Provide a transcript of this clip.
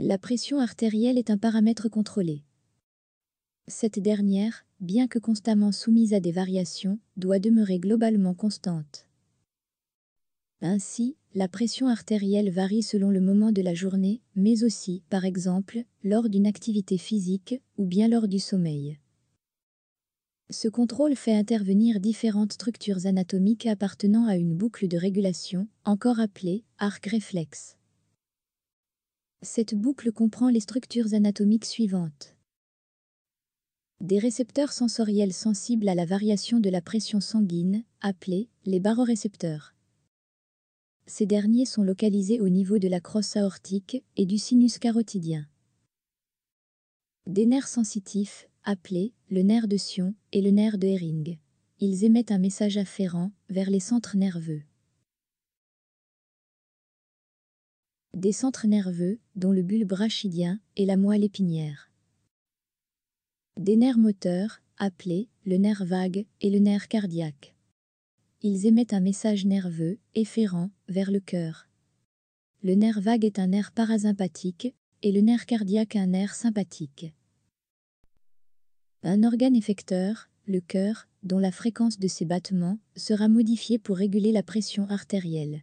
La pression artérielle est un paramètre contrôlé. Cette dernière, bien que constamment soumise à des variations, doit demeurer globalement constante. Ainsi, la pression artérielle varie selon le moment de la journée, mais aussi, par exemple, lors d'une activité physique ou bien lors du sommeil. Ce contrôle fait intervenir différentes structures anatomiques appartenant à une boucle de régulation, encore appelée arc réflexe. Cette boucle comprend les structures anatomiques suivantes. Des récepteurs sensoriels sensibles à la variation de la pression sanguine, appelés les barorécepteurs. Ces derniers sont localisés au niveau de la crosse aortique et du sinus carotidien. Des nerfs sensitifs, appelés le nerf de Sion et le nerf de Hering. Ils émettent un message afférent vers les centres nerveux. des centres nerveux, dont le bulbe rachidien et la moelle épinière. Des nerfs moteurs, appelés le nerf vague et le nerf cardiaque. Ils émettent un message nerveux, efférent, vers le cœur. Le nerf vague est un nerf parasympathique et le nerf cardiaque un nerf sympathique. Un organe effecteur, le cœur, dont la fréquence de ses battements sera modifiée pour réguler la pression artérielle.